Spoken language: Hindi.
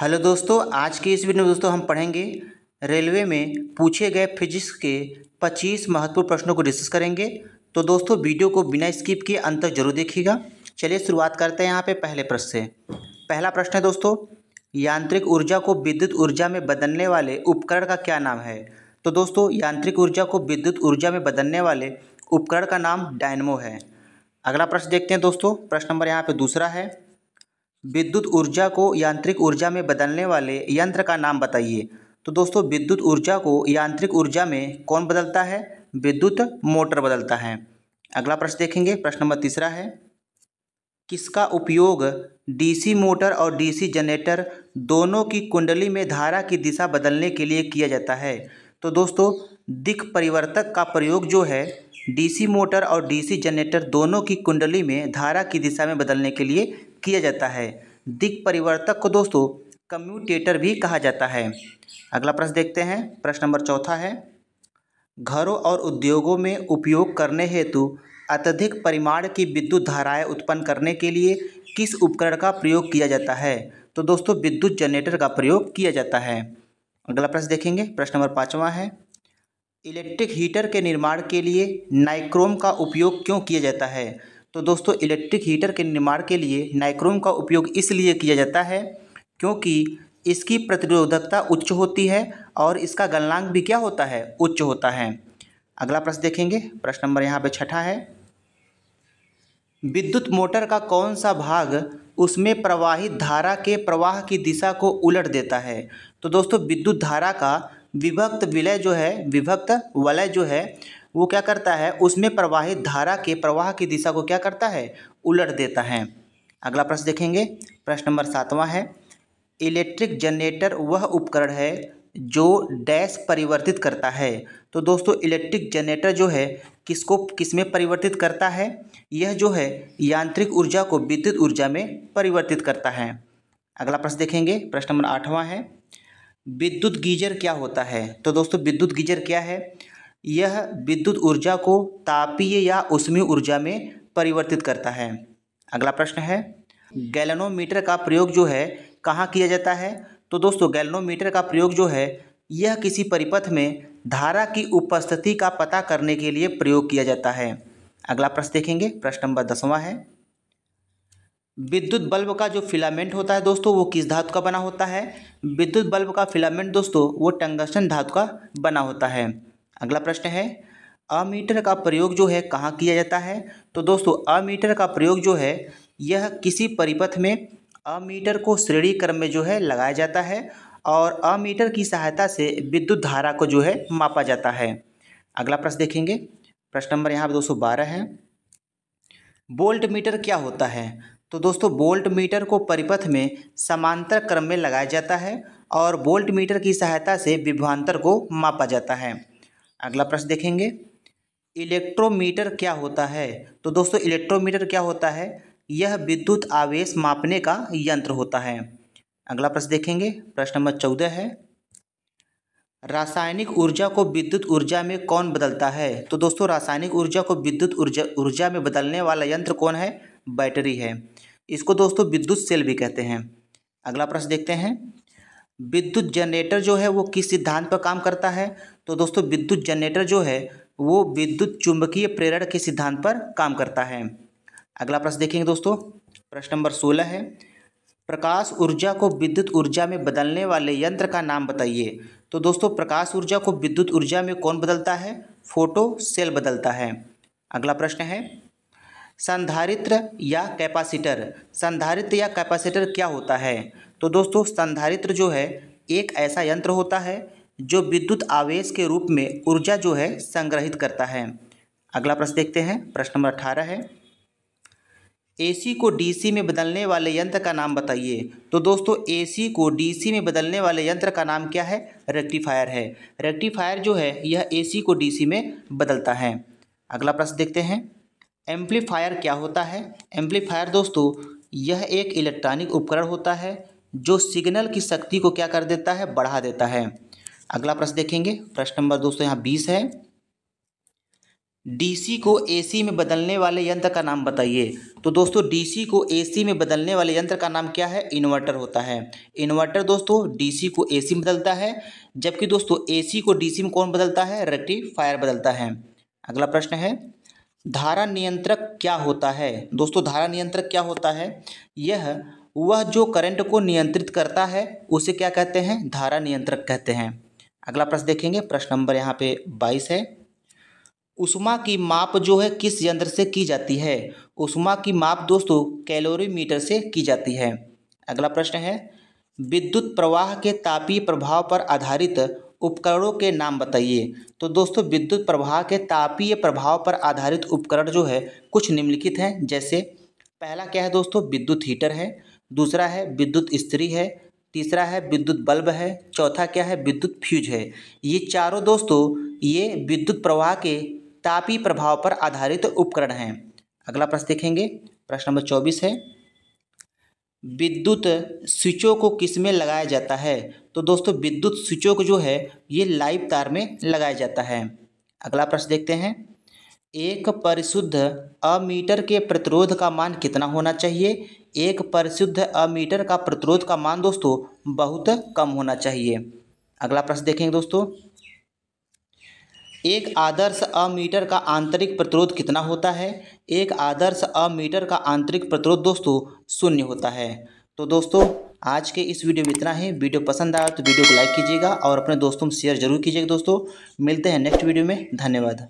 हेलो दोस्तों आज की इस वीडियो में दोस्तों हम पढ़ेंगे रेलवे में पूछे गए फिजिक्स के 25 महत्वपूर्ण प्रश्नों को डिस्कस करेंगे तो दोस्तों वीडियो को बिना स्किप किए अंत तक जरूर देखिएगा चलिए शुरुआत करते हैं यहाँ पे पहले प्रश्न से पहला प्रश्न है दोस्तों यांत्रिक ऊर्जा को विद्युत ऊर्जा में बदलने वाले उपकरण का क्या नाम है तो दोस्तों यांत्रिक ऊर्जा को विद्युत ऊर्जा में बदलने वाले उपकरण का नाम डायनमो है अगला प्रश्न देखते हैं दोस्तों प्रश्न नंबर यहाँ पर दूसरा है विद्युत ऊर्जा को यांत्रिक ऊर्जा में बदलने वाले यंत्र का नाम बताइए तो दोस्तों विद्युत ऊर्जा को यांत्रिक ऊर्जा में कौन बदलता है विद्युत मोटर बदलता है अगला प्रश्न देखेंगे प्रश्न नंबर तीसरा है किसका उपयोग डीसी मोटर और डीसी जनरेटर दोनों की कुंडली में धारा की दिशा बदलने के लिए किया जाता है तो दोस्तों दिक परिवर्तक का प्रयोग जो है डीसी मोटर और डीसी जनरेटर दोनों की कुंडली में धारा की दिशा में बदलने के लिए किया जाता है दिक परिवर्तक को दोस्तों कम्यूटेटर भी कहा जाता है अगला प्रश्न देखते हैं प्रश्न नंबर चौथा है घरों और उद्योगों में उपयोग करने हेतु अत्यधिक परिमाण की विद्युत धाराएं उत्पन्न करने के लिए किस उपकरण का प्रयोग किया जाता है तो दोस्तों विद्युत जनरेटर का प्रयोग किया जाता है अगला प्रश्न देखेंगे प्रश्न नंबर पाँचवा है इलेक्ट्रिक हीटर के निर्माण के लिए नाइक्रोम का उपयोग क्यों किया जाता है तो दोस्तों इलेक्ट्रिक हीटर के निर्माण के लिए नाइक्रोम का उपयोग इसलिए किया जाता है क्योंकि इसकी प्रतिरोधकता उच्च होती है और इसका गलनांक भी क्या होता है उच्च होता है अगला प्रश्न देखेंगे प्रश्न नंबर यहाँ पे छठा है विद्युत मोटर का कौन सा भाग उसमें प्रवाहित धारा के प्रवाह की दिशा को उलट देता है तो दोस्तों विद्युत धारा का विभक्त विलय जो है विभक्त वलय जो है वो क्या करता है उसमें प्रवाहित धारा के प्रवाह की दिशा को क्या करता है उलट देता है अगला प्रश्न देखेंगे प्रश्न नंबर सातवां है इलेक्ट्रिक जनरेटर वह उपकरण है जो डैश परिवर्तित करता है तो दोस्तों इलेक्ट्रिक जनरेटर जो है किसको किस में परिवर्तित करता है यह जो है यांत्रिक ऊर्जा को विद्युत ऊर्जा में परिवर्तित करता है अगला प्रश्न देखेंगे प्रश्न नंबर आठवां है विद्युत गीजर क्या होता है तो दोस्तों विद्युत गीजर क्या है यह विद्युत ऊर्जा को तापीय या उष्मीय ऊर्जा में परिवर्तित करता है अगला प्रश्न है गैलनोमीटर का प्रयोग जो है कहाँ किया जाता है तो दोस्तों गैलनोमीटर का प्रयोग जो है यह किसी परिपथ में धारा की उपस्थिति का पता करने के लिए प्रयोग किया जाता है अगला प्रश्न देखेंगे प्रश्न नंबर दसवां है विद्युत बल्ब का जो फिलामेंट होता है दोस्तों वो किस धातु का बना होता है विद्युत बल्ब का फिलामेंट दोस्तों वो टंगस्टन धातु का बना होता है अगला प्रश्न है अमीटर का प्रयोग जो है कहाँ किया जाता है तो दोस्तों अमीटर का प्रयोग जो है यह किसी परिपथ में अमीटर को श्रेणी क्रम में जो है लगाया जाता है और अमीटर की सहायता से विद्युत धारा को जो है मापा जाता है अगला प्रश्न देखेंगे प्रश्न नंबर यहाँ पर दो है वोल्ट मीटर क्या होता है तो दोस्तों बोल्ट मीटर को परिपथ में समांतर क्रम में लगाया जाता है और बोल्ट मीटर की सहायता से विभवान्तर को मापा जाता है अगला प्रश्न देखेंगे इलेक्ट्रोमीटर क्या होता है तो दोस्तों इलेक्ट्रोमीटर क्या होता है यह विद्युत आवेश मापने का यंत्र होता है अगला प्रश्न देखेंगे प्रश्न नंबर चौदह है रासायनिक ऊर्जा को विद्युत ऊर्जा में कौन बदलता है तो दोस्तों रासायनिक ऊर्जा को विद्युत ऊर्जा ऊर्जा में बदलने वाला यंत्र कौन है बैटरी है इसको दोस्तों विद्युत सेल भी कहते हैं अगला प्रश्न देखते हैं विद्युत जनरेटर जो है वो किस सिद्धांत पर काम करता है तो दोस्तों विद्युत जनरेटर जो है वो विद्युत चुंबकीय प्रेरण के सिद्धांत पर काम करता है अगला प्रश्न देखेंगे दोस्तों प्रश्न नंबर सोलह है प्रकाश ऊर्जा को विद्युत ऊर्जा में बदलने वाले यंत्र का नाम बताइए तो दोस्तों प्रकाश ऊर्जा को विद्युत ऊर्जा में कौन बदलता है फोटो सेल बदलता है अगला प्रश्न है संधारित्र या कैपेसिटर संधारित्र या कैपेसिटर क्या होता है तो दोस्तों संधारित्र जो है एक ऐसा यंत्र होता है जो विद्युत आवेश के रूप में ऊर्जा जो है संग्रहित करता है अगला प्रश्न देखते हैं प्रश्न नंबर अठारह है एसी को डीसी में बदलने वाले यंत्र का नाम बताइए तो दोस्तों एसी को डीसी में बदलने वाले यंत्र का नाम क्या है रेक्टिफायर है रेक्टिफायर जो है यह एसी को डीसी में बदलता है अगला प्रश्न देखते हैं एम्पलीफायर क्या होता है एम्पलीफायर दोस्तों यह एक इलेक्ट्रॉनिक उपकरण होता है जो सिग्नल की शक्ति को क्या कर देता है बढ़ा देता है अगला प्रश्न देखेंगे प्रश्न नंबर दोस्तों यहाँ बीस है डीसी को एसी में बदलने वाले यंत्र का नाम बताइए तो दोस्तों डीसी को एसी में बदलने वाले यंत्र का नाम क्या है इन्वर्टर होता है इन्वर्टर दोस्तों डीसी को एसी में बदलता है जबकि दोस्तों एसी को डीसी में कौन बदलता है रेक्टिफायर बदलता है अगला प्रश्न है धारा नियंत्रक क्या होता है दोस्तों धारा नियंत्रक क्या होता है यह वह जो करंट को नियंत्रित करता है उसे क्या कहते हैं धारा नियंत्रक कहते हैं अगला प्रश्न देखेंगे प्रश्न नंबर यहाँ पे बाईस है उष्मा की माप जो है किस यंत्र से की जाती है उष्मा की माप दोस्तों कैलोरीमीटर से की जाती है अगला प्रश्न है विद्युत प्रवाह के तापीय प्रभाव पर आधारित उपकरणों के नाम बताइए तो दोस्तों विद्युत प्रवाह के तापीय प्रभाव पर आधारित उपकरण जो है कुछ निम्नलिखित हैं जैसे पहला क्या है दोस्तों विद्युत हीटर है दूसरा है विद्युत स्त्री है तीसरा है विद्युत बल्ब है चौथा क्या है विद्युत फ्यूज है ये चारों दोस्तों ये विद्युत प्रवाह के तापीय प्रभाव पर आधारित उपकरण हैं अगला प्रश्न देखेंगे प्रश्न नंबर चौबीस है विद्युत स्विचों को किस में लगाया जाता है तो दोस्तों विद्युत स्विचों को जो है ये लाइव तार में लगाया जाता है अगला प्रश्न देखते हैं एक परिशुद्ध अमीटर के प्रतिरोध का मान कितना होना चाहिए एक परिशुद्ध अमीटर का प्रतिरोध का मान दोस्तों बहुत कम होना चाहिए अगला प्रश्न देखेंगे दोस्तों एक आदर्श अमीटर का आंतरिक प्रतिरोध कितना होता है एक आदर्श अमीटर का आंतरिक प्रतिरोध दोस्तों शून्य होता है तो दोस्तों आज के इस वीडियो में इतना है वीडियो पसंद आया तो वीडियो को लाइक कीजिएगा और अपने दोस्तों में शेयर जरूर कीजिएगा दोस्तों मिलते हैं नेक्स्ट वीडियो में धन्यवाद